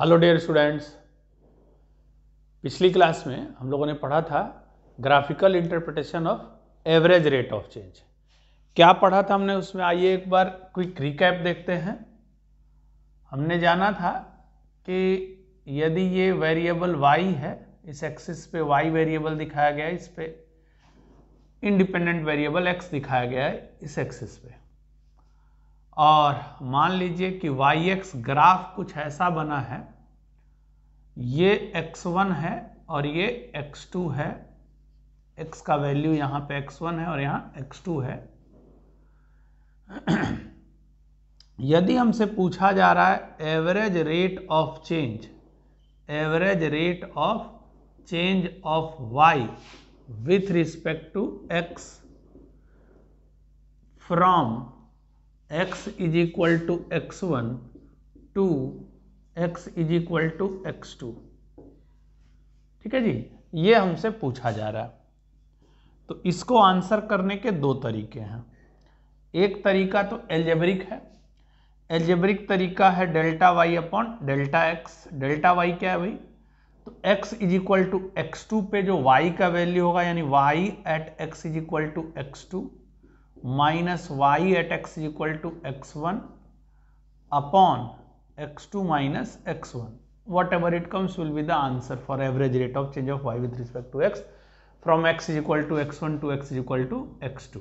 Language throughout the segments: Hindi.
हेलो डियर स्टूडेंट्स पिछली क्लास में हम लोगों ने पढ़ा था graphical interpretation of average rate of change क्या पढ़ा था हमने उसमें आइए एक बार क्विक रिकैप देखते हैं हमने जाना था कि यदि ये वेरिएबल वाई है इस एक्सिस पे वाई वेरिएबल दिखाया गया है इस पे इंडिपेंडेंट वेरिएबल एक्स दिखाया गया है इस एक्सिस पे और मान लीजिए कि वाई एक्स ग्राफ कुछ ऐसा बना है ये एक्स वन है और ये एक्स टू है एक्स का वैल्यू यहाँ पे एक्स वन है और यहाँ एक्स टू है यदि हमसे पूछा जा रहा है average rate of change average rate of change of Y with respect to x from x is equal to X one to x is equal to x two ठीक है जी ये हमसे पूछा जा रहा है तो इसको आंसर करने के दो तरीके हैं एक तरीका तो एल्जेब्रिक है एल्जेब्रिक तरीका है delta Y upon delta X delta Y क्या है भाई तो x is equal to x two पे जो वाई का वैल्यू होगा यानी Y at x is equal to x two minus Y at x equal to X one upon X two minus X one comes will be the answer for average rate of change of Y of respect to x from x is equal to X one to x is equal to x two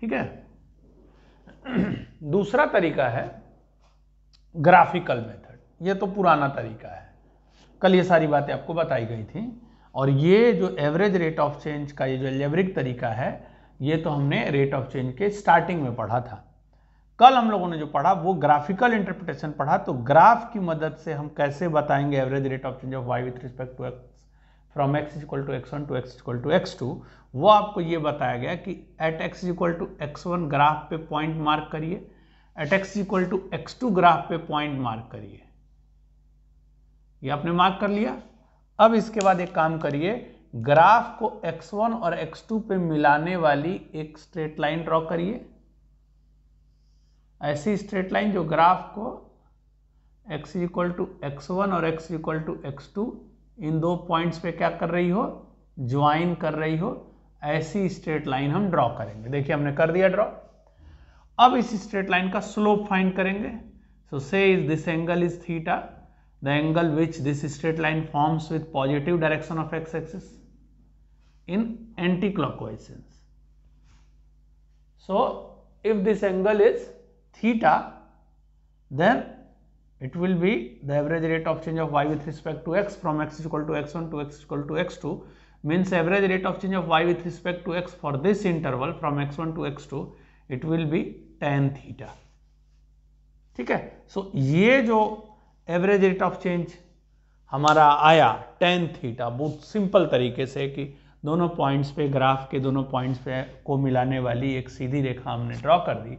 ठीक है दूसरा तरीका है ग्राफिकल मेथड ये तो पुराना तरीका है कल ये सारी बातें आपको बताई गई थी और ये जो एवरेज रेट ऑफ चेंज का ये जो एलेवरिक तरीका है ये तो हमने रेट ऑफ चेंज के स्टार्टिंग में पढ़ा था कल हम लोगों ने जो पढ़ा वो ग्राफिकल इंटरप्रिटेशन पढ़ा तो ग्राफ की मदद से हम कैसे बताएंगे average rate of change of Y with respect to x from x is equal to X one to x equal to x two वो आपको ये बताया गया कि at x is equal to X one graph पे पॉइंट मार्क करिए at x equal to x two graph पे पॉइंट मार्क करिए ये आपने मार्क कर लिया अब इसके बाद एक काम करिए ग्राफ को x1 और x2 पे मिलाने वाली एक स्ट्रेट लाइन ड्रॉ करिए ऐसी स्ट्रेट लाइन जो ग्राफ को x इक्वल टू एक्स और x इक्वल टू एक्स इन दो पॉइंट्स पे क्या कर रही हो ज्वाइन कर रही हो ऐसी स्ट्रेट लाइन हम ड्रॉ करेंगे देखिए हमने कर दिया ड्रॉ अब इस स्ट्रेट लाइन का स्लोप फाइंड करेंगे so say is this angle is theta the angle which this straight line forms with positive direction of x axis in anti-clockwise sense. So, if this angle is theta, then it will be the average rate of change of y with respect to x from x is equal to x1 to x is equal to x2 means average rate of change of y with respect to x for this interval from x1 to x2 it will be tan theta. ठीक है सो so, ये जो एवरेज रेट ऑफ चेंज हमारा आया tan theta बहुत सिंपल तरीके से कि दोनों पॉइंट्स पे ग्राफ के दोनों पॉइंट्स पे को मिलाने वाली एक सीधी रेखा हमने ड्रॉ कर दी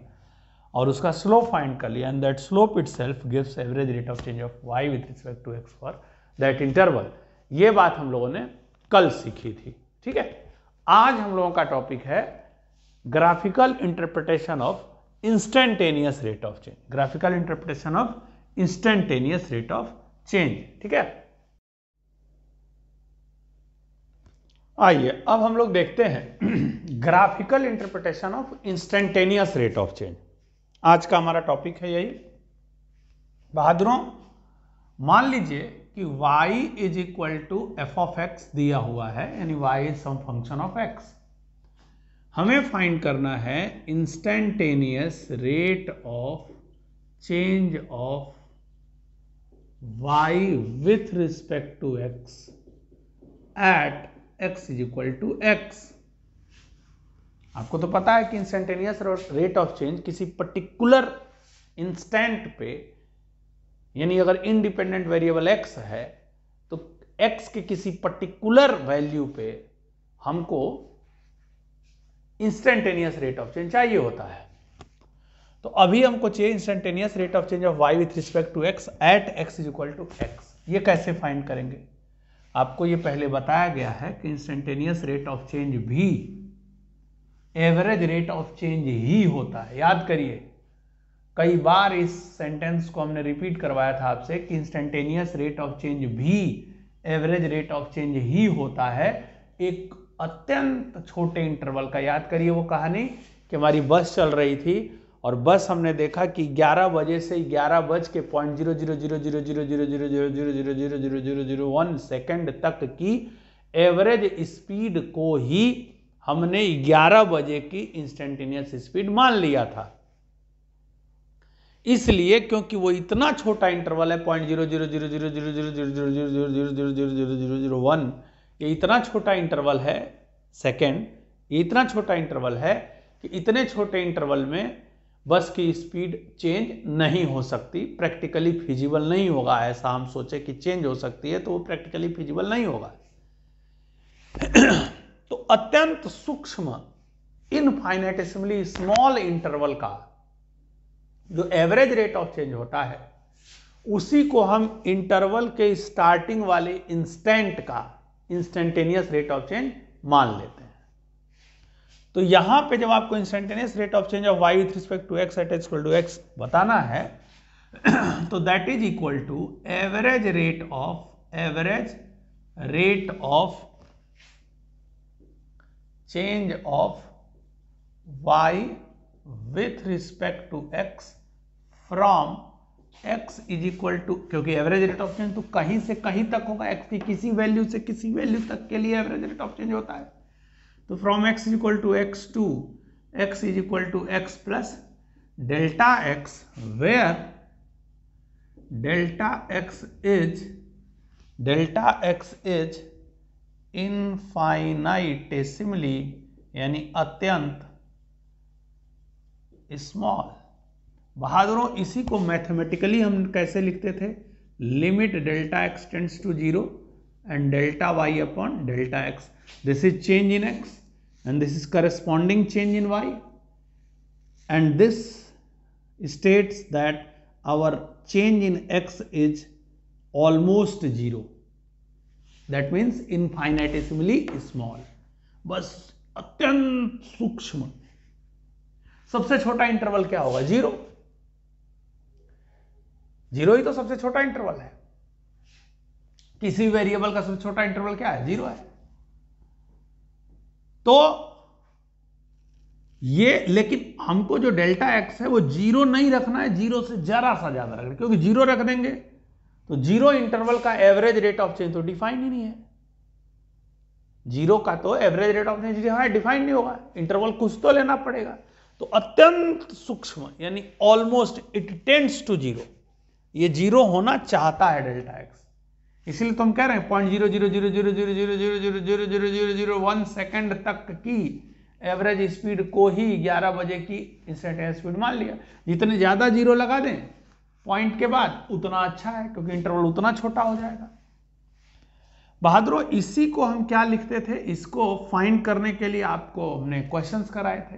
और उसका स्लोप फाइंड कर लिया and that slope itself gives average rate of change of Y with respect to X for that interval ये बात हम लोगों ने कल सीखी थी ठीक है आज हम लोगों का टॉपिक है graphical interpretation of instantaneous rate of change graphical interpretation of instantaneous rate of change ठीक है आइए अब हम लोग देखते हैं graphical interpretation of instantaneous rate of change आज का हमारा टॉपिक है यही बहादुरों मान लीजिए कि y is equal to f of x दिया हुआ है यानी y is some function of x हमें फाइंड करना है instantaneous rate of change of y with respect to x at x is equal to x आपको तो पता है कि इंस्टेंटेनियस रेट ऑफ चेंज किसी पर्टिकुलर इंस्टेंट पे यानी अगर इंडिपेंडेंट वेरिएबल एक्स है तो एक्स के किसी पर्टिकुलर वैल्यू पे हमको इंस्टेंटेनियस रेट ऑफ चेंज चाहिए होता है तो अभी हमको चाहिए instantaneous rate of change of Y with respect to x at x is equal to x ये कैसे फाइंड करेंगे आपको ये पहले बताया गया है कि इंस्टेंटेनियस रेट ऑफ चेंज भी एवरेज रेट ऑफ चेंज ही होता है याद करिए कई बार इस सेंटेंस को हमने रिपीट करवाया था आपसे कि इंस्टेंटेनियस रेट ऑफ चेंज भी एवरेज रेट ऑफ चेंज ही होता है एक अत्यंत छोटे इंटरवल का याद करिए वो कहानी कि हमारी बस चल रही थी और बस हमने देखा कि 11 बजे से ग्यारह बज के point zero zero zero zero zero zero zero zero zero zero zero zero zero zero one second तक की एवरेज स्पीड को ही हमने 11 बजे की इंस्टेंटेनियस स्पीड मान लिया था इसलिए क्योंकि वो इतना छोटा इंटरवल है point zero zero zero zero zero zero zero zero zero zero zero zero zero zero zero zero one ये इतना छोटा इंटरवल है सेकेंड ये इतना छोटा इंटरवल है कि इतने छोटे इंटरवल में बस की स्पीड चेंज नहीं हो सकती प्रैक्टिकली फिजिबल नहीं होगा ऐसा हम सोचे कि चेंज हो सकती है तो वो प्रैक्टिकली फिजिबल नहीं होगा तो अत्यंत सूक्ष्म इनफाइनाइटेसिमली स्मॉल इंटरवल का जो एवरेज रेट ऑफ चेंज होता है उसी को हम इंटरवल के स्टार्टिंग वाले इंस्टेंट का इंस्टेंटेनियस रेट ऑफ चेंज मान लेते हैं तो यहां पे जब आपको instantaneous rate of change of Y with respect to x at equal to x बताना है तो that is equal to average rate of average rate of change of Y with respect to x from x is equal to क्योंकि एवरेज रेट ऑफ चेंज तो कहीं से कहीं तक होगा x की किसी वैल्यू से किसी वैल्यू तक के लिए एवरेज रेट ऑफ चेंज होता है तो from x is equal to x to x is equal to x plus delta x where delta x is delta x is infinitesimally यानी अत्यंत स्मॉल बहादुरों इसी को मैथमेटिकली हम कैसे लिखते थे limit delta x tends tends to zero and delta y upon delta x. This is change in x and this is corresponding change in y and this states that our change in x is almost zero That means infinitesimally small. बस अत्यंत सूक्ष्म सबसे छोटा इंटरवल क्या होगा जीरो जीरो ही तो सबसे छोटा इंटरवल है किसी वेरिएबल का सबसे छोटा इंटरवल क्या है जीरो है तो ये लेकिन हमको जो डेल्टा एक्स है वो जीरो नहीं रखना है जीरो से जरा सा ज्यादा रखना क्योंकि जीरो रख देंगे तो जीरो इंटरवल का एवरेज रेट ऑफ चेंज तो डिफाइन ही नहीं है जीरो का तो average rate of change define नहीं होगा इंटरवल कुछ तो लेना पड़ेगा तो अत्यंत सूक्ष्म यानी almost it tends to zero ये जीरो होना चाहता है डेल्टा एक्स इसलिए तो हम कह रहे हैं point zero zero zero zero zero zero zero zero zero zero zero zero one second तक की एवरेज स्पीड को ही 11 बजे की इंस्टेंट स्पीड मान लिया जितने ज़्यादा जीरो लगा दें पॉइंट के बाद उतना अच्छा है क्योंकि इंटरवल उतना छोटा हो जाएगा बहादुरों इसी को हम क्या लिखते थे इसको फाइंड करने के लिए आपको हमने क्वेश्चन कराए थे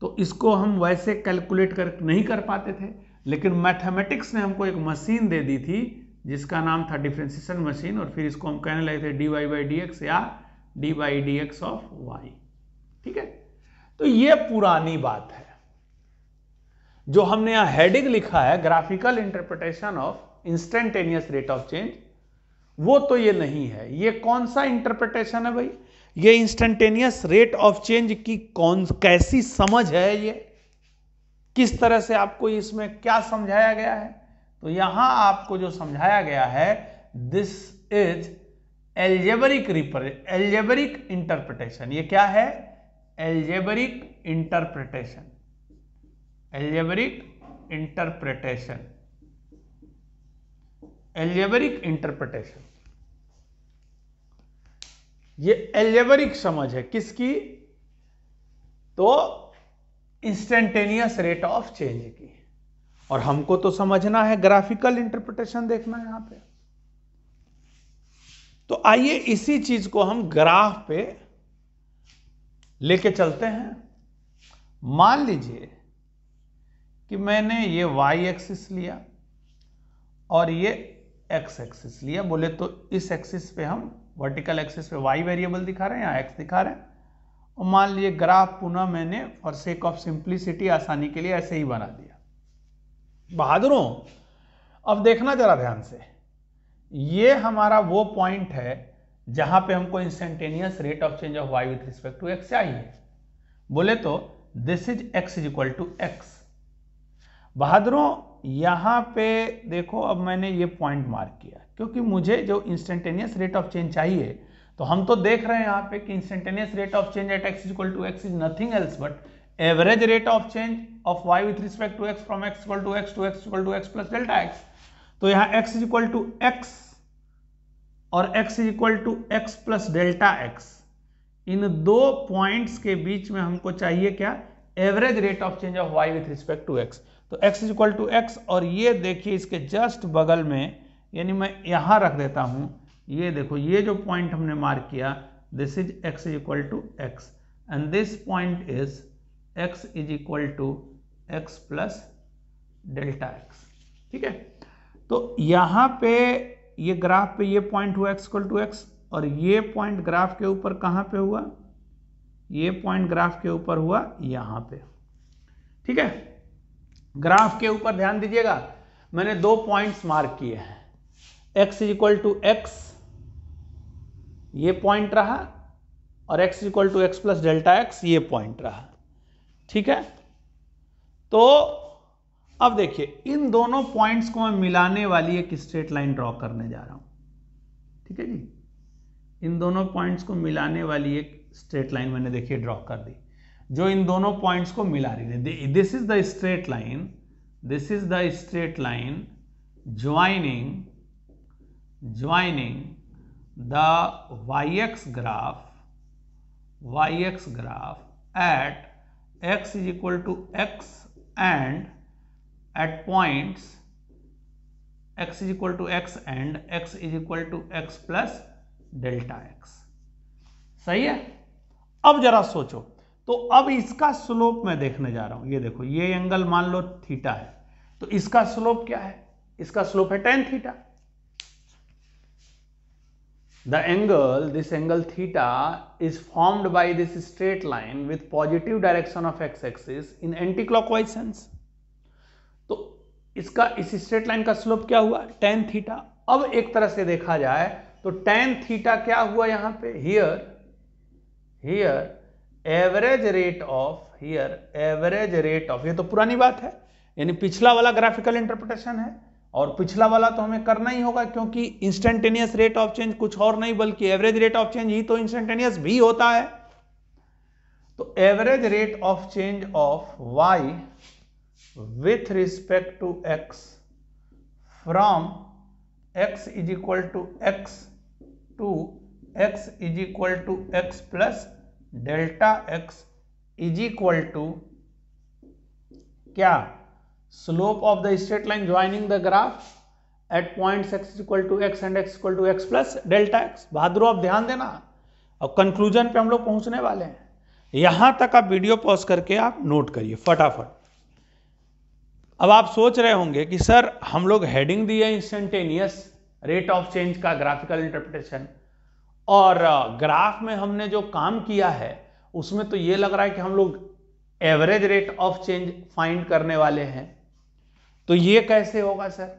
तो इसको हम वैसे कैलकुलेट कर नहीं कर पाते थे लेकिन मैथमेटिक्स ने हमको एक मशीन दे दी थी जिसका नाम था डिफ्रेंसिएशन मशीन और फिर इसको हम कहने लगे थे d y by d x या d by d x of y ठीक है तो ये पुरानी बात है जो हमने यहां हेडिंग लिखा है graphical interpretation of instantaneous rate of change वो तो ये नहीं है ये कौन सा इंटरप्रिटेशन है भाई ये इंस्टेंटेनियस रेट ऑफ चेंज की कौन कैसी समझ है ये किस तरह से आपको इसमें क्या समझाया गया है तो यहां आपको जो समझाया गया है this is algebraic algebraic interpretation ये क्या है algebraic interpretation algebraic interpretation algebraic interpretation ये एल्जेबरिक समझ है किसकी तो इंस्टेंटेनियस रेट ऑफ चेंज की और हमको तो समझना है ग्राफिकल इंटरप्रिटेशन देखना है यहां पे तो आइए इसी चीज को हम ग्राफ पे लेके चलते हैं मान लीजिए कि मैंने ये वाई एक्सिस लिया और ये एक्स एक्सिस लिया बोले तो इस एक्सिस पे हम वर्टिकल एक्सिस पे वाई वेरिएबल दिखा रहे हैं या एक्स दिखा रहे हैं और मान लीजिए ग्राफ पुनः मैंने फॉर सेक ऑफ सिंप्लिसिटी आसानी के लिए ऐसे ही बना दिया बहादुरों अब देखना जरा ध्यान से ये हमारा वो पॉइंट है जहां पे हमको instantaneous rate of change of Y with respect to x चाहिए बोले तो this is x is equal to x बहादुरों यहां पे देखो अब मैंने ये पॉइंट मार्क किया क्योंकि मुझे जो इंस्टेंटेनियस रेट ऑफ चेंज चाहिए तो हम तो देख रहे हैं यहां पे कि instantaneous rate of change at x equal to x is nothing else but average rate of change of Y with respect to x from x equal to x to x equal to x plus तो यहां x is equal to x और x is equal to x plus delta x इन दो पॉइंट्स के बीच में हमको चाहिए क्या average rate of change of Y with respect to x तो x is equal to x और ये देखिए इसके जस्ट बगल में यानी मैं यहां रख देता हूं ये देखो ये जो पॉइंट हमने मार्क किया this is x is equal to x and this point is x is equal to x plus delta x ठीक है तो यहाँ पे ये ग्राफ पे ये पॉइंट हुआ एक्स इक्वल टू एक्स और ये पॉइंट ग्राफ के ऊपर कहाँ पे हुआ ये पॉइंट ग्राफ के ऊपर हुआ यहाँ पे ठीक है ग्राफ के ऊपर ध्यान दीजिएगा मैंने दो पॉइंट्स मार्क किए हैं x is equal to x ये पॉइंट रहा और x equal to x plus delta x ये पॉइंट रहा ठीक है तो अब देखिए इन दोनों पॉइंट्स को मैं मिलाने वाली एक स्ट्रेट लाइन ड्रॉ करने जा रहा हूं ठीक है जी इन दोनों पॉइंट्स को मिलाने वाली एक स्ट्रेट लाइन मैंने देखिए ड्रॉ कर दी जो इन दोनों पॉइंट्स को मिला रही है this is the straight line this is the straight line joining joining the y x graph y x graph at x is equal to x and at points x is equal to x and x is equal to x plus delta x सही है अब जरा सोचो तो अब इसका स्लोप मैं देखने जा रहा हूं ये देखो ये एंगल मान लो थीटा है तो इसका स्लोप क्या है इसका स्लोप है tan theta the angle this angle theta is formed by this straight line with positive direction of x axis in anticlockwise sense तो इसका इस स्ट्रेट लाइन का स्लोप क्या हुआ tan थीटा अब एक तरह से देखा जाए तो tan थीटा क्या हुआ यहां पे here here average rate of here average rate of ये तो पुरानी बात है यानी पिछला वाला ग्राफिकल इंटरप्रिटेशन है और पिछला वाला तो हमें करना ही होगा क्योंकि इंस्टेंटेनियस रेट ऑफ चेंज कुछ और नहीं बल्कि एवरेज रेट ऑफ चेंज ही तो इंस्टेंटेनियस भी होता है तो average rate of change of Y with respect to x from x is equal to x to x is equal to x plus delta x is equal to क्या slope of the straight line joining the graph at points x is equal to x and x equal to x plus delta x बहादुर आप ध्यान देना और कंक्लूजन पे हम लोग पहुंचने वाले हैं यहां तक आप वीडियो पॉज करके आप नोट करिए फटाफट अब आप सोच रहे होंगे कि सर हम लोग हेडिंग दिए इंस्टेंटेनियस रेट ऑफ चेंज का ग्राफिकल इंटरप्रिटेशन और ग्राफ में हमने जो काम किया है उसमें तो ये लग रहा है कि हम लोग average rate of change find करने वाले हैं तो ये कैसे होगा सर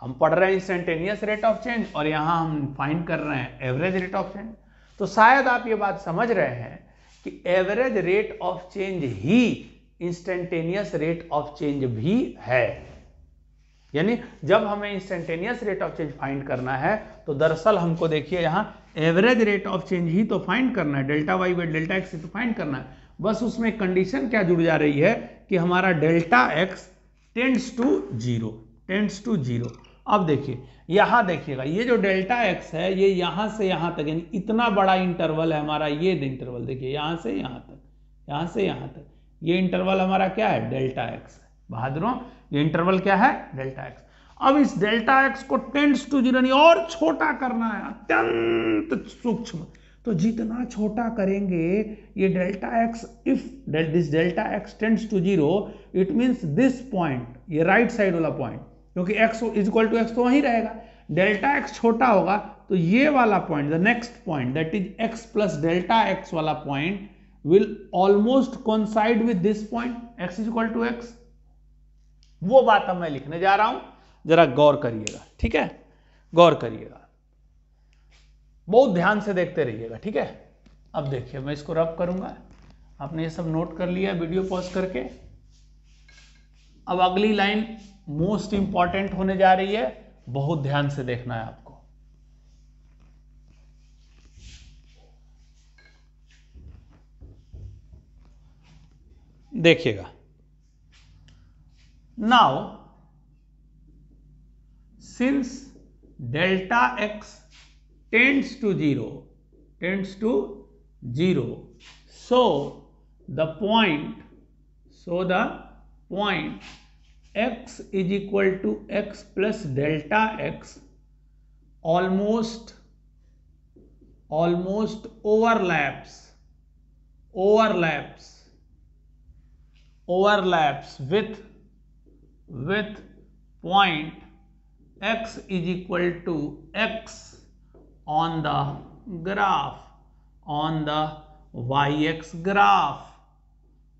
हम पढ़ रहे हैं इंस्टेंटेनियस रेट ऑफ चेंज और यहां हम फाइंड कर रहे हैं एवरेज रेट ऑफ चेंज तो शायद आप ये बात समझ रहे हैं कि एवरेज रेट ऑफ चेंज ही इंस्टेंटेनियस रेट ऑफ चेंज भी है यानी जब हमें instantaneous rate of change find करना है तो दरअसल हमको देखिए यहां एवरेज रेट ऑफ चेंज ही तो फाइंड करना है delta y by delta x तो फाइंड करना है बस उसमें कंडीशन क्या जुड़ जा रही है कि हमारा delta x tends to zero tends to zero अब देखिए यहाँ देखिएगा ये जो डेल्टा एक्स है ये यहाँ से यहाँ तक यानी इतना बड़ा इंटरवल है हमारा ये इंटरवल देखिए यहाँ से यहाँ तक यहाँ से यहाँ तक ये इंटरवल हमारा क्या है डेल्टा एक्स बहादुरों ये इंटरवल क्या है डेल्टा एक्स अब इस डेल्टा एक्स को टेंड्स टू जीरो और छोटा करना है अत्यंत सूक्ष्म तो जितना छोटा करेंगे ये delta x if this delta x tends to zero it means this point ये राइट साइड वाला पॉइंट क्योंकि x is equal to x तो वहीं रहेगा डेल्टा एक्स छोटा होगा तो ये वाला point the next point that is x plus delta x वाला point will almost coincide with this point x is equal to x वो बात अब मैं लिखने जा रहा हूं जरा गौर करिएगा ठीक है गौर करिएगा बहुत ध्यान से देखते रहिएगा ठीक है अब देखिए मैं इसको रब करूंगा आपने ये सब नोट कर लिया वीडियो पॉज करके अब अगली लाइन मोस्ट इंपॉर्टेंट होने जा रही है बहुत ध्यान से देखना है आपको देखिएगा now since delta x tends to 0, tends to 0. So, the point, so the point x is equal to x plus delta x almost almost overlaps overlaps overlaps with with point x is equal to x on the graph on the yx graph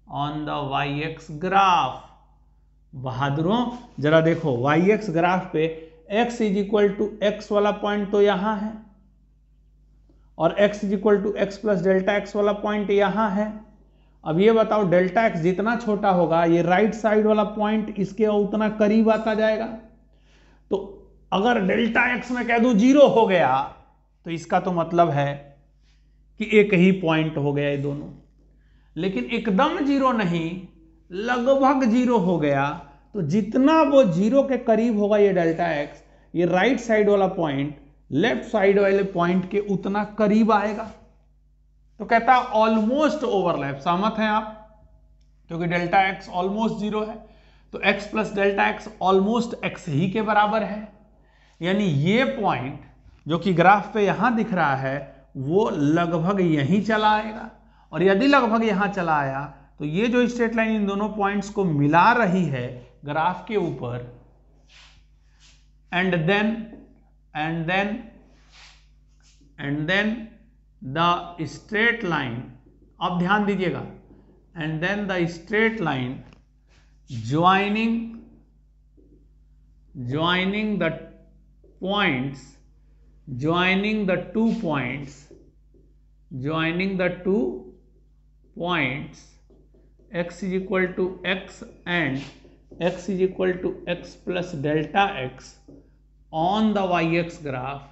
on the yx graph बहादुरों जरा देखो एक्स ग्राफ पे x is equal to x वाला पॉइंट तो यहां है और x is equal to x plus delta x वाला पॉइंट यहां है अब ये बताओ डेल्टा एक्स जितना छोटा होगा ये राइट साइड वाला पॉइंट इसके उतना करीब आता जाएगा तो अगर डेल्टा एक्स में कह दू जीरो हो गया तो इसका तो मतलब है कि एक ही पॉइंट हो गया ये दोनों लेकिन एकदम जीरो नहीं लगभग जीरो हो गया तो जितना वो जीरो के करीब होगा ये डेल्टा एक्स ये राइट साइड वाला पॉइंट लेफ्ट साइड वाले पॉइंट के उतना करीब आएगा तो कहता है ऑलमोस्ट ओवरलैप सहमत हैं आप क्योंकि डेल्टा एक्स ऑलमोस्ट जीरो है तो x plus delta x almost x ही के बराबर है यानी ये पॉइंट जो कि ग्राफ पे यहां दिख रहा है वो लगभग यहीं चला आएगा और यदि लगभग यहां चला आया तो ये जो स्ट्रेट लाइन इन दोनों पॉइंट्स को मिला रही है ग्राफ के ऊपर and then and then and then the straight line अब ध्यान दीजिएगा and then the straight line joining joining the points joining the two points joining the two points x is equal to x and x is equal to x plus delta x on the yx graph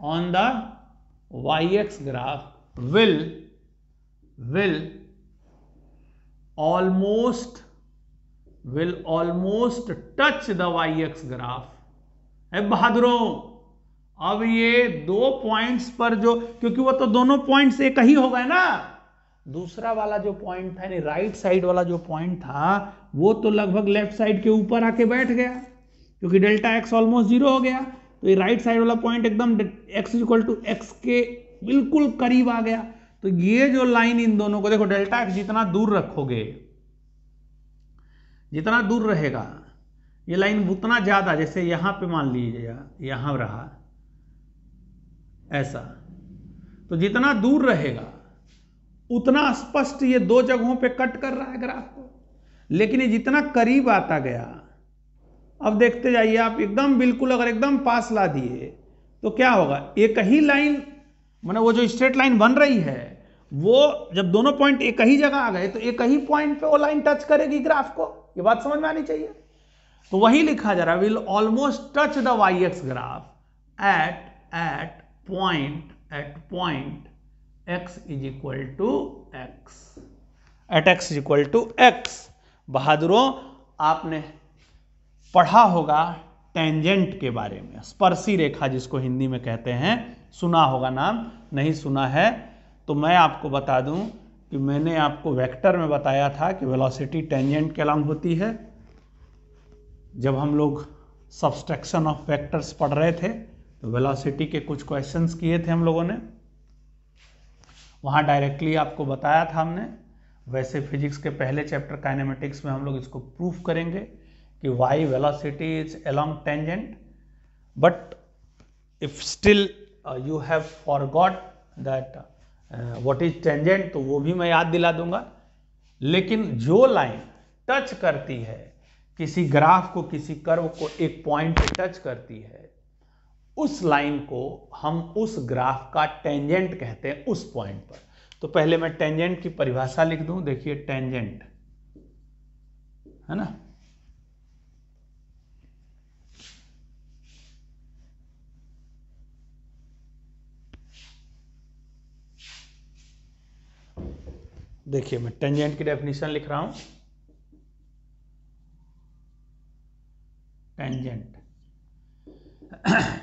on the yx graph will will almost will almost touch the yx graph hey bahaduron अब ये दो पॉइंट्स पर जो क्योंकि वो तो दोनों पॉइंट्स एक ही हो गए ना दूसरा वाला जो पॉइंट था यानी राइट साइड वाला जो पॉइंट था वो तो लगभग लेफ्ट साइड के ऊपर आके बैठ गया क्योंकि डेल्टा एक्स ऑलमोस्ट जीरो हो गया तो ये राइट साइड वाला पॉइंट एकदम एक्स इक्वल टू एक्स के बिल्कुल करीब आ गया तो ये जो लाइन इन दोनों को देखो डेल्टा एक्स जितना दूर रखोगे जितना दूर रहेगा ये लाइन उतना ज़्यादा जैसे यहां पे मान लीजिए यहां रहा ऐसा तो जितना दूर रहेगा उतना स्पष्ट ये दो जगहों पे कट कर रहा है ग्राफ को लेकिन ये जितना करीब आता गया अब देखते जाइए आप एकदम बिल्कुल अगर एकदम पास ला दिए तो क्या होगा एक ही लाइन मैंने मतलब वो जो स्ट्रेट लाइन बन रही है वो जब दोनों पॉइंट एक ही जगह आ गए तो एक ही पॉइंट पे वो लाइन टच करेगी ग्राफ को ये बात समझ में आनी चाहिए तो वही लिखा जा रहा will almost touch the y x graph at at point at point x is equal to x at x is equal to x बहादुरों आपने पढ़ा होगा टेंजेंट के बारे में स्पर्शी रेखा जिसको हिंदी में कहते हैं सुना होगा नाम नहीं सुना है तो मैं आपको बता दूं कि मैंने आपको वेक्टर में बताया था कि वेलोसिटी टेंजेंट के लॉन्ग होती है जब हम लोग सब्सट्रैक्शन ऑफ वेक्टर्स पढ़ रहे थे वेलोसिटी के कुछ क्वेश्चंस किए थे हम लोगों ने वहां डायरेक्टली आपको बताया था हमने वैसे फिजिक्स के पहले चैप्टर काइनेमेटिक्स में हम लोग इसको प्रूफ करेंगे कि y velocity is along tangent but if still you have forgot that what is tangent तो वो भी मैं याद दिला दूंगा लेकिन जो लाइन टच करती है किसी ग्राफ को किसी कर्व को एक पॉइंट पे टच करती है उस लाइन को हम उस ग्राफ का टेंजेंट कहते हैं उस पॉइंट पर तो पहले मैं टेंजेंट की परिभाषा लिख दूं देखिए टेंजेंट है ना देखिए मैं टेंजेंट की डेफिनेशन लिख रहा हूं tangent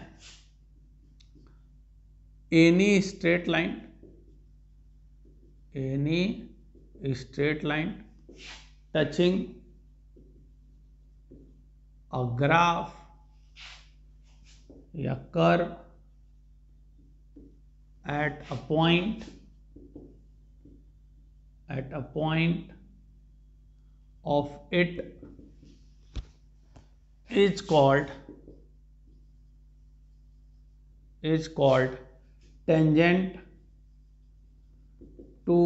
any straight line any straight line touching a graph या curve at a point at a point of it is called is called tangent to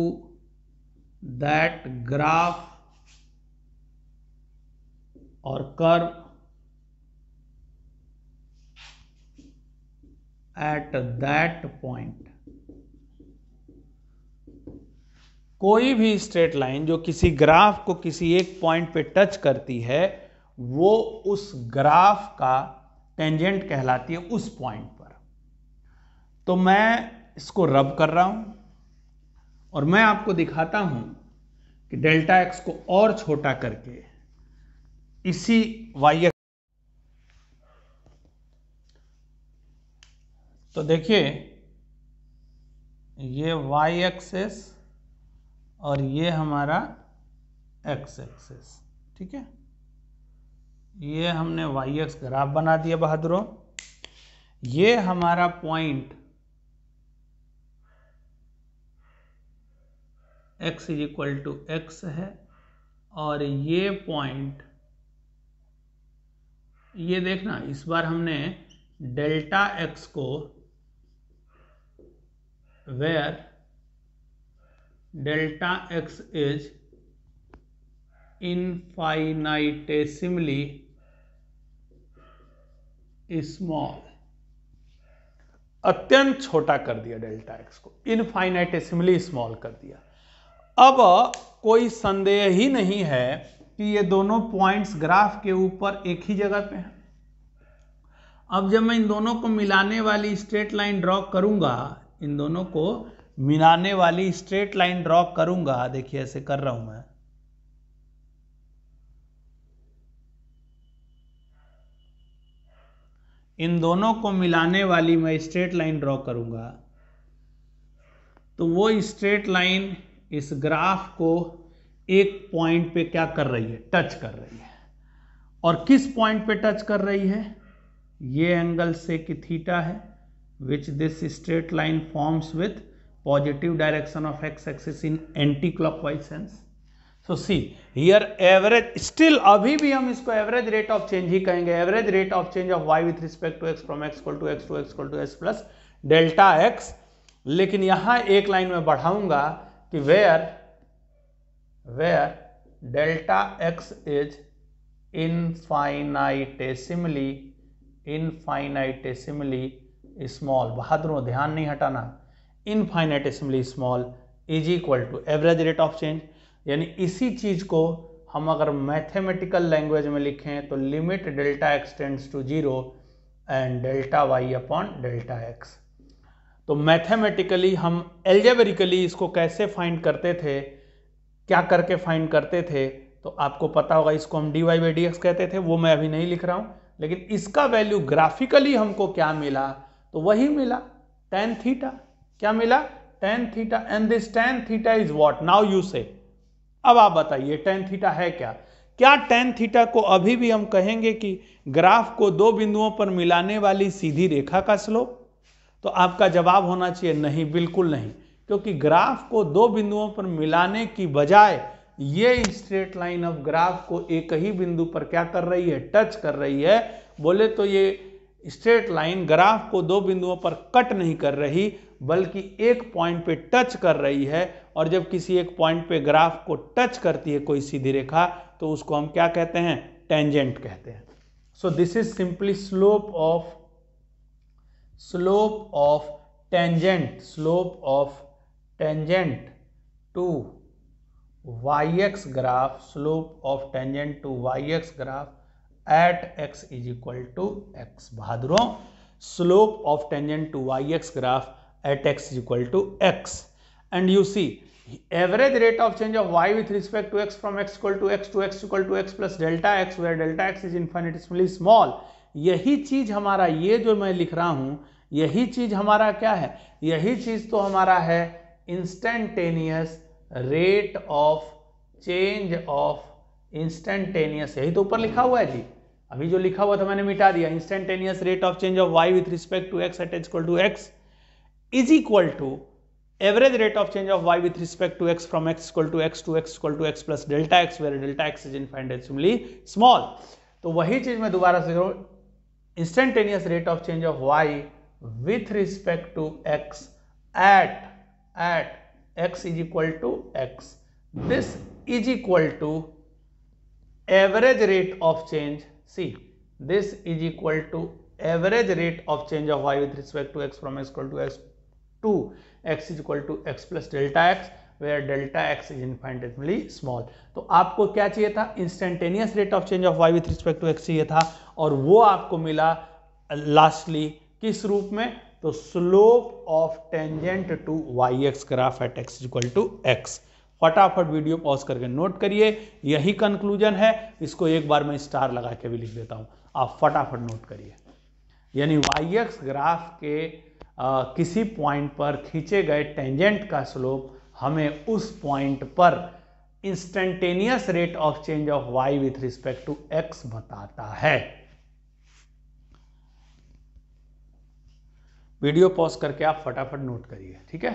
that graph or curve at that point कोई भी स्ट्रेट लाइन जो किसी ग्राफ को किसी एक पॉइंट पे टच करती है वो उस ग्राफ का टेंजेंट कहलाती है उस पॉइंट तो मैं इसको रब कर रहा हूं और मैं आपको दिखाता हूं कि डेल्टा एक्स को और छोटा करके इसी वाई एक्स तो देखिए ये वाई एक्सेस और ये हमारा एक्स एक्सेस ठीक है ये हमने वाई एक्स ग्राफ बना दिया बहादुरों ये हमारा point x is equal to x है और ये पॉइंट ये देखना इस बार हमने डेल्टा एक्स को where delta x is infinitesimally small अत्यंत छोटा कर दिया डेल्टा एक्स को इनफाइनाइटेसिमली स्मॉल कर दिया अब कोई संदेह ही नहीं है कि ये दोनों पॉइंट्स ग्राफ के ऊपर एक ही जगह पे हैं अब जब मैं इन दोनों को मिलाने वाली स्ट्रेट लाइन ड्रॉ करूंगा इन दोनों को मिलाने वाली स्ट्रेट लाइन ड्रॉ करूंगा देखिए ऐसे कर रहा हूं मैं इन दोनों को मिलाने वाली मैं स्ट्रेट लाइन ड्रॉ करूंगा तो वो स्ट्रेट लाइन इस ग्राफ को एक पॉइंट पे क्या कर रही है टच कर रही है और किस पॉइंट पे टच कर रही है ये एंगल से कि थीटा है which this straight line forms with positive direction of x axis in anticlockwise sense so see here average still अभी भी हम इसको एवरेज रेट ऑफ चेंज ही कहेंगे average rate of change of Y with respect to x from x to x to x to x plus delta x लेकिन यहां एक लाइन में बढ़ाऊंगा कि where where delta x is infinitesimally infinitesimally small बहादुरों ध्यान नहीं हटाना infinitesimally small is equal to average rate of change यानी इसी चीज़ को हम अगर मैथमेटिकल लैंग्वेज में लिखें तो limit delta x tends to zero and delta Y upon delta x तो मैथमेटिकली हम एल्जेबरिकली इसको कैसे फाइंड करते थे क्या करके फाइंड करते थे तो आपको पता होगा इसको हम d y by d x कहते थे वो मैं अभी नहीं लिख रहा हूँ लेकिन इसका वैल्यू ग्राफिकली हमको क्या मिला तो वही मिला टेन थीटा क्या मिला tan theta and this tan theta is what now you say अब आप बताइए टेन थीटा है क्या क्या टेन थीटा को अभी भी हम कहेंगे कि ग्राफ को दो बिंदुओं पर मिलाने वाली सीधी रेखा का स्लोप तो आपका जवाब होना चाहिए नहीं बिल्कुल नहीं क्योंकि ग्राफ को दो बिंदुओं पर मिलाने की बजाय ये स्ट्रेट लाइन ऑफ ग्राफ को एक ही बिंदु पर क्या कर रही है टच कर रही है बोले तो ये स्ट्रेट लाइन ग्राफ को दो बिंदुओं पर कट नहीं कर रही बल्कि एक पॉइंट पे टच कर रही है और जब किसी एक पॉइंट पे ग्राफ को टच करती है कोई सीधी रेखा तो उसको हम क्या कहते हैं टेंजेंट कहते हैं so this is simply slope of slope of tangent slope of tangent to yx graph slope of tangent to yx graph at x is equal to x bhadro slope of tangent to yx graph at x is equal to x and you see average rate of change of y with respect to x from x equal to x to x equal to x plus delta x where delta x is infinitesimally small यही चीज़ हमारा ये जो मैं लिख रहा हूं यही चीज़ हमारा क्या है यही चीज़ तो हमारा है instantaneous rate of change of instantaneous यही तो ऊपर लिखा हुआ है जी अभी जो लिखा हुआ था मैंने मिटा दिया instantaneous rate of change of Y with respect to x at equal to x is equal to average rate of change of Y with respect to x from x equal to x to x equal to x plus delta x where delta x is infinitesimally small तो वही चीज मैं दोबारा से instantaneous rate of change of y with respect to x at at x is equal to x this is equal to average rate of change see this is equal to average rate of change of y with respect to x from x equal to s to x is equal to x plus delta x where delta x is infinitesimally small तो आपको क्या चाहिए था instantaneous rate of change of Y with respect to x चाहिए था और वो आपको मिला लास्टली किस रूप में तो slope of tangent to y x graph at x equal to x फटाफट वीडियो पॉज करके नोट करिए यही कंक्लूजन है इसको एक बार मैं स्टार लगा के भी लिख देता हूँ आप फटाफट नोट करिए यानी वाई एक्स ग्राफ के आ, किसी पॉइंट पर खींचे गए टेंजेंट का स्लोप हमें उस पॉइंट पर instantaneous rate of change of Y with respect to x बताता है वीडियो पॉज करके आप फटाफट नोट करिए ठीक है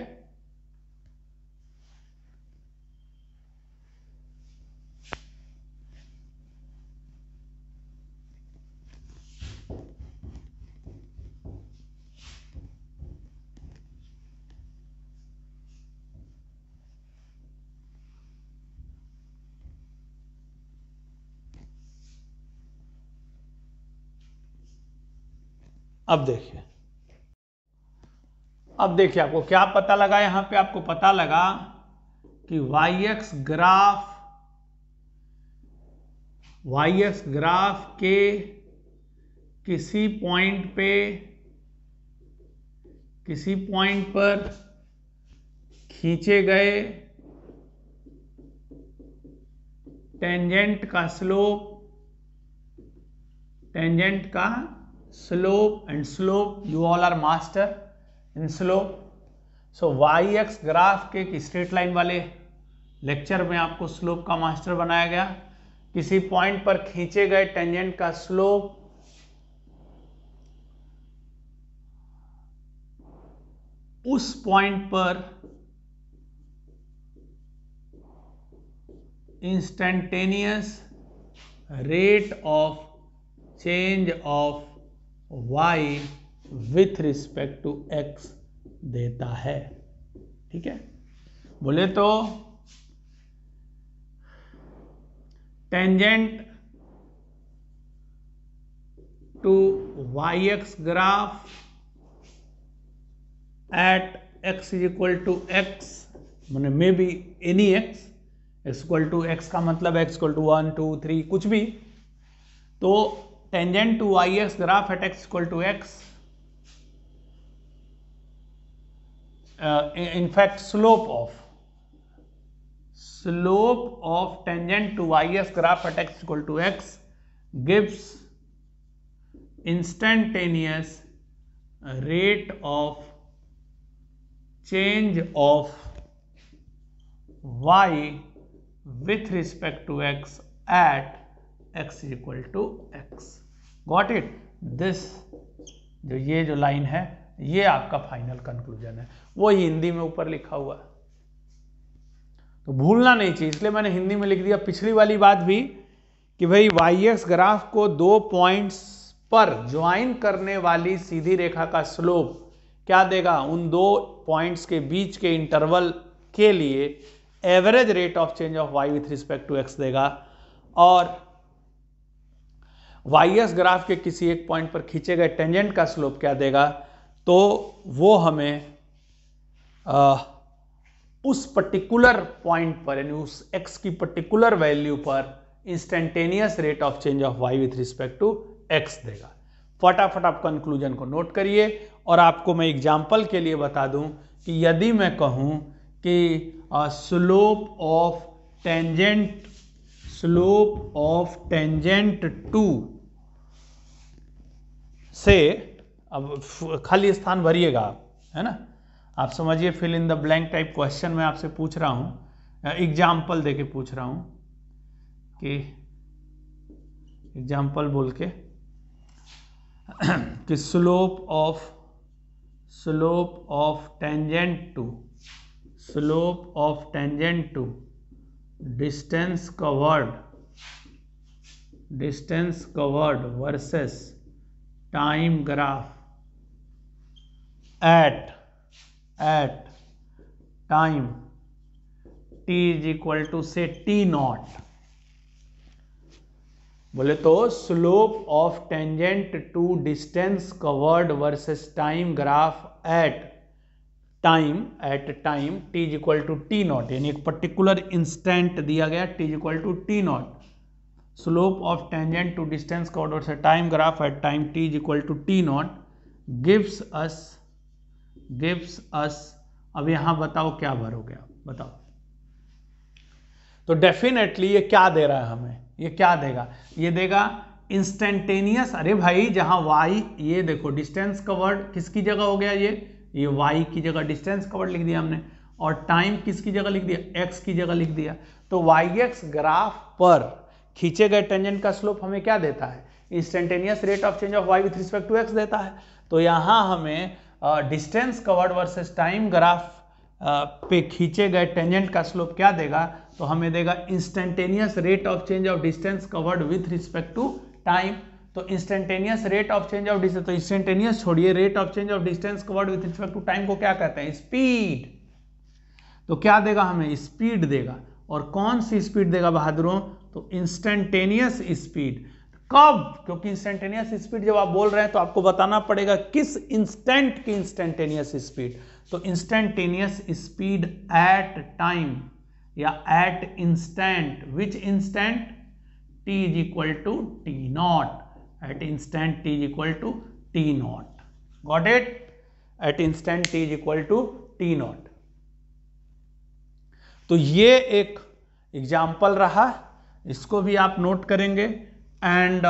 अब देखिए अब देखिए आपको क्या पता लगा यहां पे आपको पता लगा कि y x graph y x graph के किसी पॉइंट पे किसी पॉइंट पर खींचे गए टेंजेंट का स्लोप टेंजेंट का slope and slope you all are master in slope so yx graph के एक स्ट्रेट लाइन वाले लेक्चर में आपको स्लोप का मास्टर बनाया गया किसी पॉइंट पर खींचे गए टेंजेंट का स्लोप उस पॉइंट पर instantaneous rate of change of Y with respect to x देता है ठीक है बोले तो tangent to y x graph at x is equal to x मैंने may be any x x equal to x का मतलब x equal to one two three कुछ भी तो tangent to yx graph at x equal to x. Uh, in fact, slope of slope of tangent to yx graph at x equal to x gives instantaneous rate of change of y with respect to x at x equal to x. Got it this जो ये जो लाइन है ये आपका फाइनल कंक्लूजन है वो हिंदी में ऊपर लिखा हुआ है तो भूलना नहीं चाहिए इसलिए मैंने हिंदी में लिख दिया पिछली वाली बात भी कि भाई वाई एक्स ग्राफ को दो पॉइंट्स पर ज्वाइन करने वाली सीधी रेखा का स्लोप क्या देगा उन दो पॉइंट्स के बीच के इंटरवल के लिए average rate of change of Y with respect to x देगा और वाई एस ग्राफ के किसी एक पॉइंट पर खींचे गए टेंजेंट का स्लोप क्या देगा तो वो हमें आ, उस पर्टिकुलर पॉइंट पर यानी उस एक्स की पर्टिकुलर वैल्यू पर instantaneous rate of change of Y with respect to x देगा फटाफट आप कंक्लूजन को नोट करिए और आपको मैं एग्जाम्पल के लिए बता दूं कि यदि मैं कहूं कि slope of tangent slope of tangent to से अब खाली स्थान भरिएगा आप है ना आप समझिए fill in the blank type question मैं आपसे पूछ रहा हूँ एग्जाम्पल दे के पूछ रहा हूँ कि एग्जाम्पल बोल के कि slope of slope of tangent to slope of tangent to distance covered distance covered versus time graph at at time t is equal to से टी नॉट बोले तो slope of tangent to distance covered versus time graph at time at time t is equal to t naught यानी एक पर्टिकुलर इंस्टेंट दिया गया t is equal to t naught slope of tangent to distance का ऑर्डर से time graph at time t is equal to t naught gives us gives us अब यहां बताओ क्या हो गया बताओ तो डेफिनेटली ये क्या दे रहा है हमें ये क्या देगा ये देगा इंस्टेंटेनियस अरे भाई जहां y ये देखो डिस्टेंस कवर्ड किसकी जगह हो गया ये ये वाई की जगह डिस्टेंस कवर्ड लिख दिया हमने और टाइम किसकी जगह लिख दिया एक्स की जगह लिख दिया तो वाई एक्स ग्राफ पर खींचे गए टेंजेंट का स्लोप हमें क्या देता है instantaneous rate of change of Y with respect to x देता है तो यहाँ हमें distance covered versus time graph पे खींचे गए टेंजेंट का स्लोप क्या देगा तो हमें देगा instantaneous rate of change of distance covered with respect to time तो instantaneous rate of change of distance तो इंस्टेंटेनियस छोड़िए rate of change of distance covered word with respect to time को क्या कहते हैं स्पीड तो क्या देगा हमें स्पीड देगा और कौन सी स्पीड देगा बहादुरों तो इंस्टेंटेनियस स्पीड कब क्योंकि इंस्टेंटेनियस स्पीड जब आप बोल रहे हैं तो आपको बताना पड़ेगा किस इंस्टेंट की इंस्टेंटेनियस स्पीड तो इंस्टेंटेनियस स्पीड एट टाइम या at instant which instant t is equal to t naught at instant t is equal to t naught got it at instant t is equal to t naught तो ये एक एग्जाम्पल रहा इसको भी आप नोट करेंगे एंड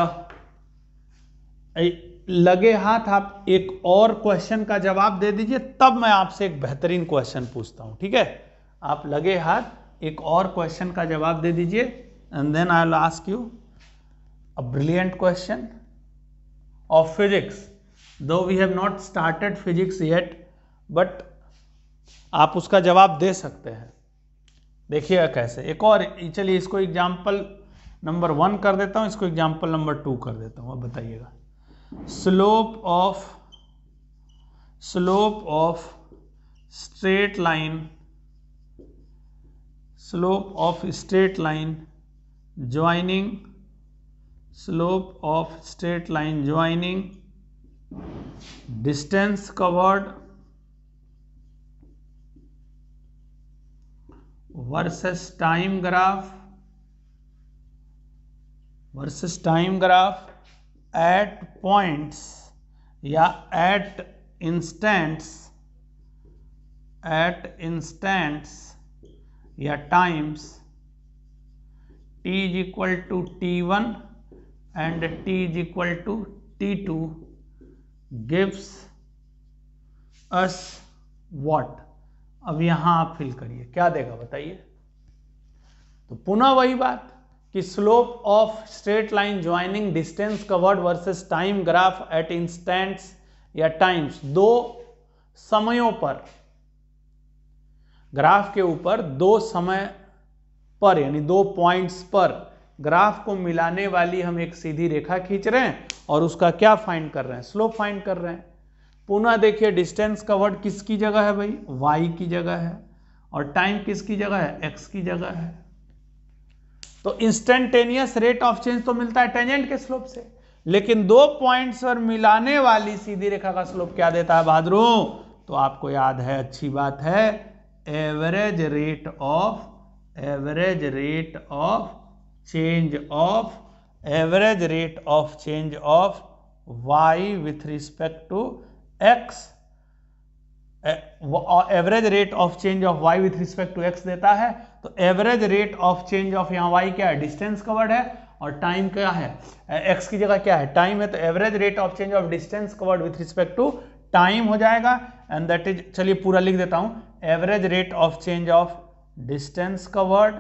लगे हाथ आप एक और क्वेश्चन का जवाब दे दीजिए तब मैं आपसे एक बेहतरीन क्वेश्चन पूछता हूँ ठीक है आप लगे हाथ एक और क्वेश्चन का जवाब दे दीजिए and then I will ask you a brilliant question of physics though we have not started physics yet but आप उसका जवाब दे सकते हैं देखिएगा कैसे एक और चलिए इसको एग्जाम्पल नंबर वन कर देता हूँ इसको एग्जाम्पल नंबर टू कर देता हूँ अब बताइएगा slope of slope of straight line slope of straight line joining slope of straight line joining distance covered versus time graph versus time graph at points yeah, at instants at instants या times t is equal to t1 and t is equal to t2 gives us what अब यहां आप फिल करिए क्या देगा बताइए तो पुनः वही बात कि slope of straight line joining distance covered versus time graph at instants या टाइम्स दो समयों पर ग्राफ के ऊपर दो समय पर यानी दो पॉइंट्स पर ग्राफ को मिलाने वाली हम एक सीधी रेखा खींच रहे हैं और उसका क्या फाइंड कर रहे हैं स्लोप फाइंड कर रहे हैं पुनः देखिए डिस्टेंस कवर्ड किसकी जगह है भाई वाई की जगह है और टाइम किसकी जगह है एक्स की जगह है तो इंस्टेंटेनियस रेट ऑफ चेंज तो मिलता है टेंजेंट के स्लोप से लेकिन दो पॉइंट्स पर मिलाने वाली सीधी रेखा का स्लोप क्या देता है बहादुरों तो आपको याद है अच्छी बात है average rate of average rate of change of average rate of change of y with respect to x average rate of change of y with respect to x देता है तो average rate of change of यहाँ y क्या है डिस्टेंस कवर्ड है और टाइम क्या है x की जगह क्या है टाइम है तो average rate of change of distance covered with respect to time हो जाएगा एंड दैट इज चलिए पूरा लिख देता हूँ average rate of change of distance covered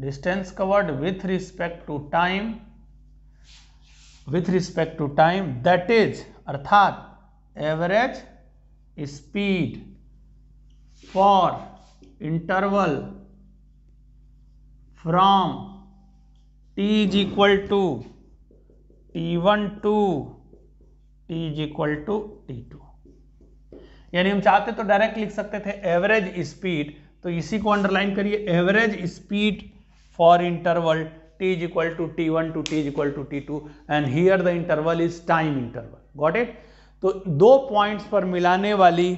distance covered with respect to time with respect to time that is अर्थात average speed for interval from t is equal to t one to t is equal to t two यानी हम चाहते तो डायरेक्ट लिख सकते थे एवरेज स्पीड तो इसी को अंडरलाइन करिए average speed for interval t is equal to t1 to t is equal to t2 and here the interval is time interval got it तो दो पॉइंट्स पर मिलाने वाली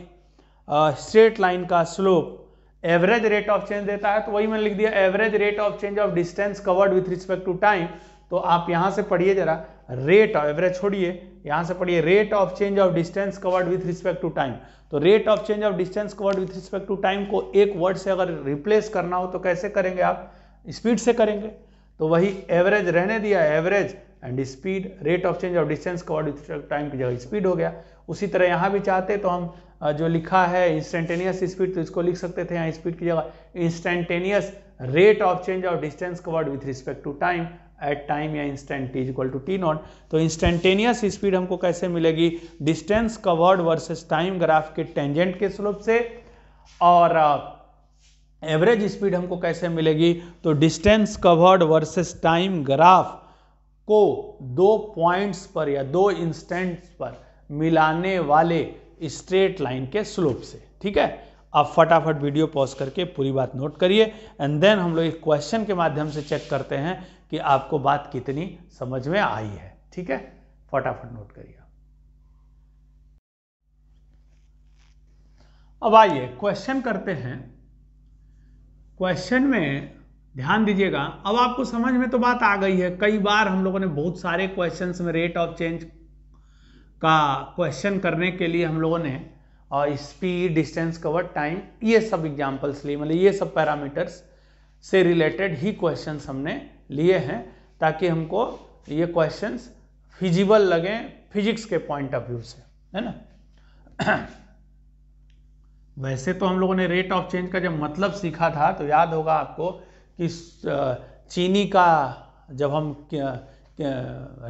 स्ट्रेट लाइन का slope average rate of change देता है तो वही मैंने लिख दिया average rate of change of distance covered with respect to time तो आप यहां से पढ़िए जरा रेट एवरेज छोड़िए यहां से पढ़िए rate of change of distance covered with respect to time तो rate of change of distance covered with respect to time को एक वर्ड से अगर रिप्लेस करना हो तो कैसे करेंगे आप स्पीड से करेंगे तो वही एवरेज रहने दिया average and speed rate of change of distance covered time की जगह स्पीड हो गया उसी तरह यहाँ भी चाहते तो हम जो लिखा है इंस्टेंटेनियस स्पीड तो इसको लिख सकते थे यहाँ स्पीड की जगह instantaneous rate of change of distance covered with respect to time at time या instant is equal to t naught तो इंस्टेंटेनियस स्पीड हमको कैसे मिलेगी distance covered versus time graph के टेंजेंट के स्लोप से और uh, एवरेज स्पीड हमको कैसे मिलेगी तो distance covered versus time graph को दो पॉइंट्स पर या दो इंस्टेंट्स पर मिलाने वाले स्ट्रेट लाइन के स्लोप से ठीक है आप फटाफट वीडियो पॉज करके पूरी बात नोट करिए एंड देन हम लोग एक क्वेश्चन के माध्यम से चेक करते हैं कि आपको बात कितनी समझ में आई है ठीक है फटाफट नोट करिए अब आइए क्वेश्चन करते हैं क्वेश्चन में ध्यान दीजिएगा अब आपको समझ में तो बात आ गई है कई बार हम लोगों ने बहुत सारे क्वेश्चन में रेट ऑफ चेंज का क्वेश्चन करने के लिए हम लोगों ने और स्पीड डिस्टेंस कवर टाइम ये सब एग्जाम्पल्स लिए मतलब ये सब पैरामीटर्स से रिलेटेड ही क्वेश्चन हमने लिए हैं ताकि हमको ये क्वेश्चन फिजिबल लगें फिजिक्स के पॉइंट ऑफ व्यू से है ना वैसे तो हम लोगों ने रेट ऑफ चेंज का जब मतलब सीखा था तो याद होगा आपको कि चीनी का जब हम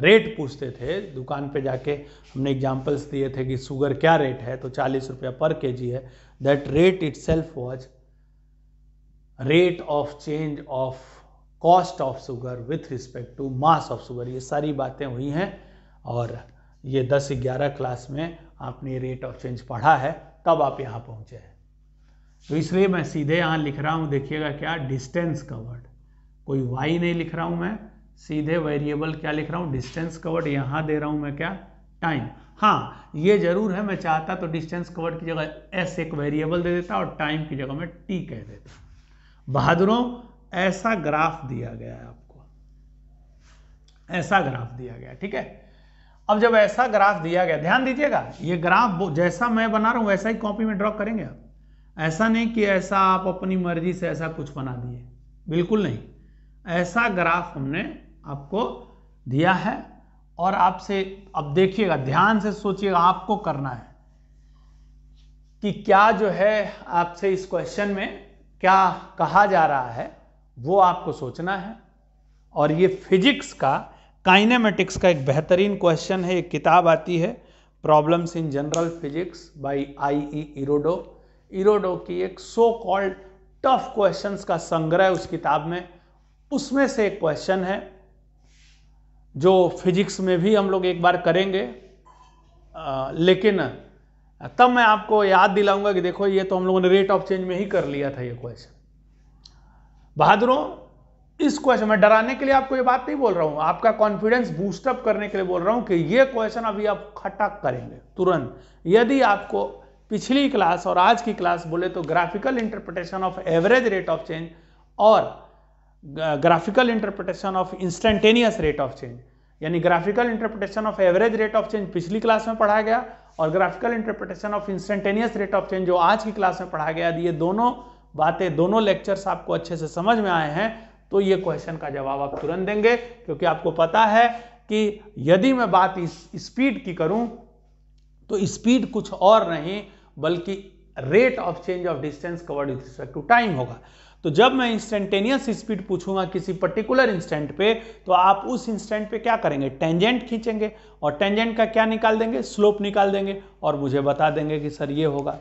रेट पूछते थे दुकान पे जाके हमने एग्जांपल्स दिए थे कि शुगर क्या रेट है तो चालीस रुपया पर के जी है that rate itself was rate of change of cost of sugar with respect to mass of sugar ये सारी बातें हुई हैं और ये दस ग्यारह क्लास में आपने रेट ऑफ चेंज पढ़ा है तब आप यहाँ पहुँचे हैं तो इसलिए मैं सीधे यहाँ लिख रहा हूँ देखिएगा क्या डिस्टेंस कवर्ड कोई वाई नहीं लिख रहा हूँ मैं सीधे वेरिएबल क्या लिख रहा हूँ डिस्टेंस कवर्ड यहाँ दे रहा हूँ मैं क्या टाइम हाँ ये जरूर है मैं चाहता तो डिस्टेंस कवर्ड की जगह एस एक वेरिएबल दे देता और टाइम की जगह मैं टी कह देता बहादुरों ऐसा ग्राफ दिया गया है आपको ऐसा ग्राफ दिया गया ठीक है थीके? अब जब ऐसा ग्राफ दिया गया ध्यान दीजिएगा ये ग्राफ जैसा मैं बना रहा हूँ वैसा ही कॉपी में ड्रॉ करेंगे आप ऐसा नहीं कि ऐसा आप अपनी मर्जी से ऐसा कुछ बना दिए बिल्कुल नहीं ऐसा ग्राफ हमने आपको दिया है और आपसे अब देखिएगा ध्यान से सोचिएगा आपको करना है कि क्या जो है आपसे इस क्वेश्चन में क्या कहा जा रहा है वो आपको सोचना है और ये फिजिक्स का काइनेमेटिक्स का एक बेहतरीन क्वेश्चन है एक किताब आती है problems in general physics by I E Irodov Irodov की एक सो कॉल्ड टफ क्वेश्चंस का संग्रह उस किताब में उसमें से एक क्वेश्चन है जो फिजिक्स में भी हम लोग एक बार करेंगे आ, लेकिन तब मैं आपको याद दिलाऊंगा कि देखो ये तो हम लोगों ने रेट ऑफ चेंज में ही कर लिया था ये क्वेश्चन बहादुरों इस क्वेश्चन में डराने के लिए आपको ये बात नहीं बोल रहा हूं आपका कॉन्फिडेंस बूस्टअप करने के लिए बोल रहा हूं कि ये क्वेश्चन अभी आप खटक करेंगे तुरंत यदि आपको पिछली क्लास और आज की क्लास बोले तो graphical interpretation of average rate of change और graphical interpretation of instantaneous rate of change यानी graphical interpretation of average rate of change पिछली क्लास में पढ़ाया गया और graphical interpretation of instantaneous rate of change जो आज की क्लास में पढ़ाया गया ये दोनों बातें दोनों लेक्चर्स आपको अच्छे से समझ में आए हैं तो ये क्वेश्चन का जवाब आप तुरंत देंगे क्योंकि आपको पता है कि यदि मैं बात इस स्पीड की करूं तो स्पीड कुछ और नहीं बल्कि rate of change of distance covered with respect to time होगा तो जब मैं इंस्टेंटेनियस स्पीड पूछूंगा किसी पर्टिकुलर इंस्टेंट पे तो आप उस इंस्टेंट पे क्या करेंगे टेंजेंट खींचेंगे और टेंजेंट का क्या निकाल देंगे स्लोप निकाल देंगे और मुझे बता देंगे कि सर ये होगा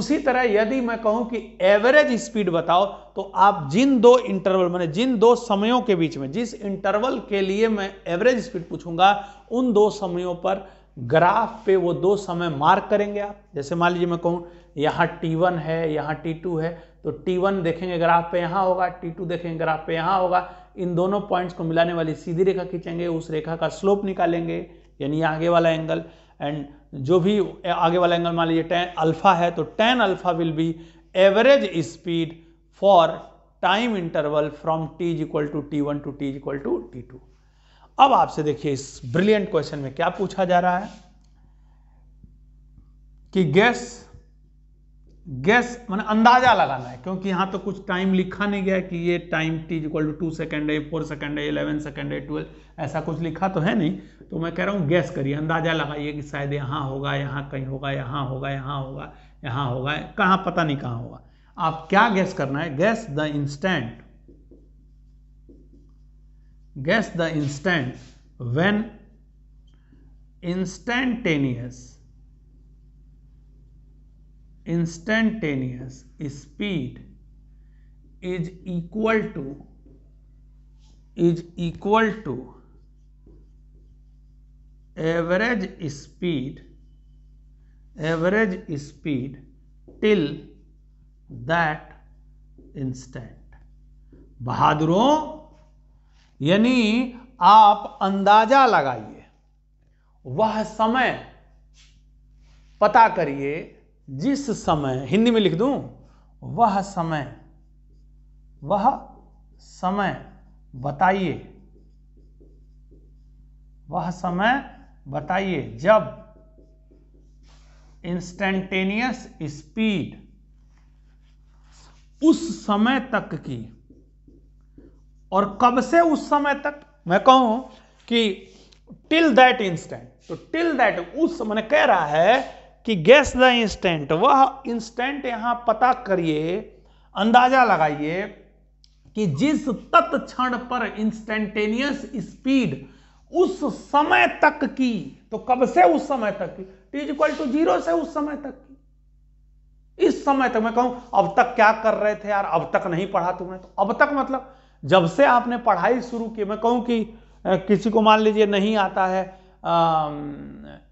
उसी तरह यदि मैं कहूं कि एवरेज स्पीड बताओ तो आप जिन दो इंटरवल मैंने जिन दो समयों के बीच में जिस इंटरवल के लिए मैं एवरेज स्पीड पूछूंगा उन दो समयों पर ग्राफ पे वो दो समय मार्क करेंगे आप जैसे मान लीजिए मैं कहूँ यहाँ T1 है यहाँ T2 है तो T1 देखेंगे ग्राफ पे यहाँ होगा T2 देखेंगे ग्राफ पे यहाँ होगा इन दोनों पॉइंट्स को मिलाने वाली सीधी रेखा खींचेंगे उस रेखा का स्लोप निकालेंगे यानी आगे वाला एंगल एंड जो भी आगे वाला एंगल मान लीजिए टेन अल्फा है तो tan alpha will be average speed for time interval from t is equal to t one to t is equal to t two अब आपसे देखिए इस ब्रिलियंट क्वेश्चन में क्या पूछा जा रहा है कि गैस गैस मैंने अंदाजा लगाना है क्योंकि यहां तो कुछ टाइम लिखा नहीं गया कि ये time t is equal to two second है फोर सेकेंड है इलेवन सेकेंड है ट्वेल्व ऐसा कुछ लिखा तो है नहीं तो मैं कह रहा हूँ गैस करिए अंदाज़ा लगाइए कि शायद यहाँ होगा यहाँ कहीं होगा यहाँ होगा यहाँ होगा यहाँ होगा कहाँ पता नहीं कहाँ होगा आप क्या गैस करना है guess the instant guess the instant when instantaneous instantaneous speed is equal to is equal to average speed average speed till that instant बहादुरों यानी आप अंदाजा लगाइए वह समय पता करिए जिस समय हिंदी में लिख दूं वह समय वह समय बताइए वह समय बताइए जब इंस्टेंटेनियस स्पीड उस समय तक की और कब से उस समय तक मैं कहूं कि टिल दैट इंस्टेंट तो टिल दैट उस मैंने कह रहा है कि गैस द इंस्टेंट वह इंस्टेंट यहां पता करिए अंदाजा लगाइए कि जिस तत्क्षण पर इंस्टेंटेनियस स्पीड उस समय तक की तो कब से उस समय तक की टी इक्वल टू जीरो से उस समय तक की इस समय तक मैं कहूं अब तक क्या कर रहे थे यार अब तक नहीं पढ़ा तुमने तो अब तक मतलब जब से आपने पढ़ाई शुरू की मैं कहूं कि किसी को मान लीजिए नहीं आता है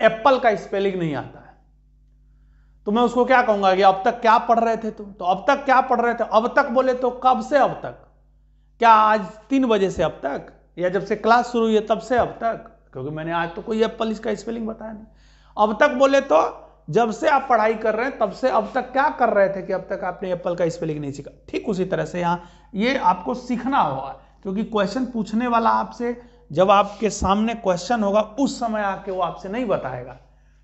एप्पल का स्पेलिंग नहीं आता है तो मैं उसको क्या कहूंगा कि अब तक क्या पढ़ रहे थे तुम तो अब तक क्या पढ़ रहे थे अब तक बोले तो कब से अब तक क्या आज तीन बजे से अब तक या जब से क्लास शुरू हुई है तब से अब तक क्योंकि मैंने आज तो कोई एप्पल इसका स्पेलिंग बताया नहीं अब तक बोले तो जब से आप पढ़ाई कर रहे हैं तब से अब तक क्या कर रहे थे कि अब तक आपने एप्पल का स्पेलिंग नहीं सीखा ठीक उसी तरह से यहाँ ये आपको सीखना होगा क्योंकि क्वेश्चन पूछने वाला आपसे जब आपके सामने क्वेश्चन होगा उस समय आके वो आपसे नहीं बताएगा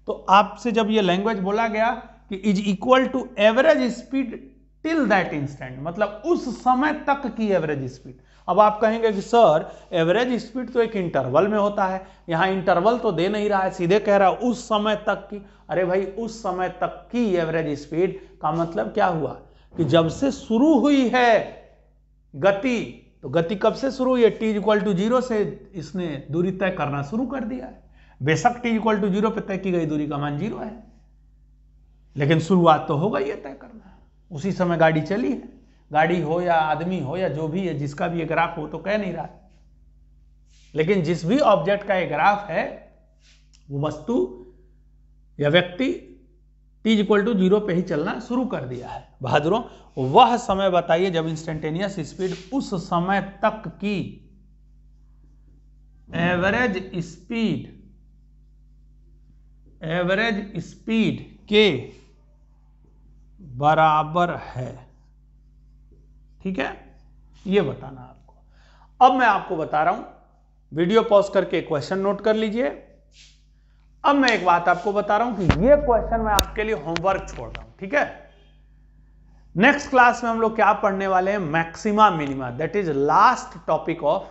तो आपसे जब ये लैंग्वेज बोला गया कि is equal to average speed till that instant मतलब उस समय तक की एवरेज स्पीड अब आप कहेंगे कि सर एवरेज स्पीड तो एक इंटरवल में होता है यहाँ इंटरवल तो दे नहीं रहा है सीधे कह रहा है उस समय तक की अरे भाई उस समय तक की एवरेज स्पीड का मतलब क्या हुआ कि जब से शुरू हुई है गति तो गति कब से शुरू हुई है टी इक्वल टू जीरो से इसने दूरी तय करना शुरू कर दिया है बेशक टी इक्वल टू जीरो पर तय की गई दूरी का मान जीरो है लेकिन शुरुआत तो हो गई है तय करना उसी समय गाड़ी चली है गाड़ी हो या आदमी हो या जो भी है जिसका भी ये ग्राफ हो तो कह नहीं रहा लेकिन जिस भी ऑब्जेक्ट का ये ग्राफ है वो वस्तु या व्यक्ति टीज इक्वल टू जीरो पे ही चलना शुरू कर दिया है बहादुरों वह समय बताइए जब इंस्टेंटेनियस स्पीड उस समय तक की एवरेज स्पीड एवरेज स्पीड के बराबर है ठीक है ये बताना आपको अब मैं आपको बता रहा हूं वीडियो पॉज करके क्वेश्चन नोट कर लीजिए अब मैं एक बात आपको बता रहा हूं कि ये क्वेश्चन मैं आपके लिए होमवर्क छोड़ रहा हूं ठीक है नेक्स्ट क्लास में हम लोग क्या पढ़ने वाले हैं maxima minima that is last topic of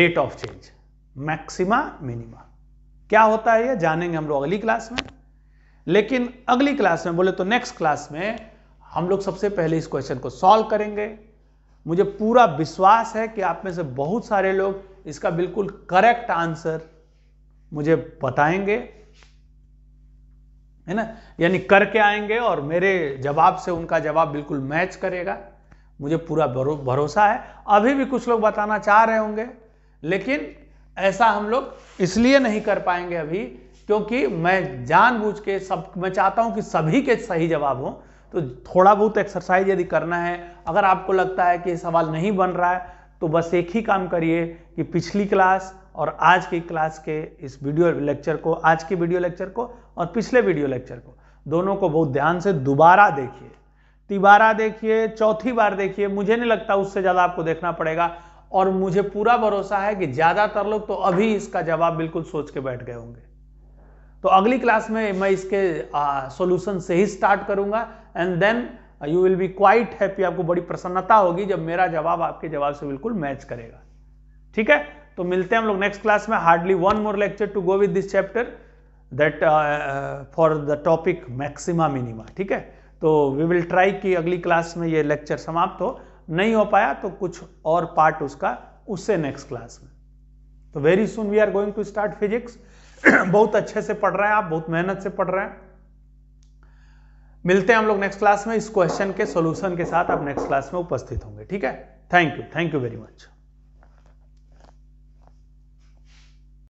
rate of change maxima minima क्या होता है ये जानेंगे हम लोग अगली क्लास में लेकिन अगली क्लास में बोले तो नेक्स्ट क्लास में हम लोग सबसे पहले इस क्वेश्चन को सॉल्व करेंगे मुझे पूरा विश्वास है कि आप में से बहुत सारे लोग इसका बिल्कुल करेक्ट आंसर मुझे बताएंगे है ना यानी करके आएंगे और मेरे जवाब से उनका जवाब बिल्कुल मैच करेगा मुझे पूरा भरोसा है अभी भी कुछ लोग बताना चाह रहे होंगे लेकिन ऐसा हम लोग इसलिए नहीं कर पाएंगे अभी क्योंकि मैं जानबूझ के सब मैं चाहता हूं कि सभी के सही जवाब हों तो थोड़ा बहुत एक्सरसाइज यदि करना है अगर आपको लगता है कि सवाल नहीं बन रहा है तो बस एक ही काम करिए कि पिछली क्लास और आज की क्लास के इस वीडियो लेक्चर को आज के वीडियो लेक्चर को और पिछले वीडियो लेक्चर को दोनों को बहुत ध्यान से दोबारा देखिए तिबारा देखिए चौथी बार देखिए मुझे नहीं लगता उससे ज़्यादा आपको देखना पड़ेगा और मुझे पूरा भरोसा है कि ज़्यादातर लोग तो अभी इसका जवाब बिल्कुल सोच के बैठ गए होंगे तो अगली क्लास में मैं इसके सोल्यूशन से ही स्टार्ट करूंगा and then you will be quite happy आपको बड़ी प्रसन्नता होगी जब मेरा जवाब आपके जवाब से बिल्कुल मैच करेगा ठीक है तो मिलते हैं हम लोग नेक्स्ट क्लास में hardly one more lecture to go with this chapter that for the topic maxima minima ठीक है तो वी विल ट्राई कि अगली क्लास में ये लेक्चर समाप्त हो नहीं हो पाया तो कुछ और पार्ट उसका उससे नेक्स्ट क्लास में तो very soon we are going to start physics बहुत अच्छे से पढ़ रहे हैं आप बहुत मेहनत से पढ़ रहे हैं मिलते हैं हम लोग नेक्स्ट क्लास में इस क्वेश्चन के सोल्यूशन के साथ आप नेक्स्ट क्लास में उपस्थित होंगे ठीक है thank you thank you very much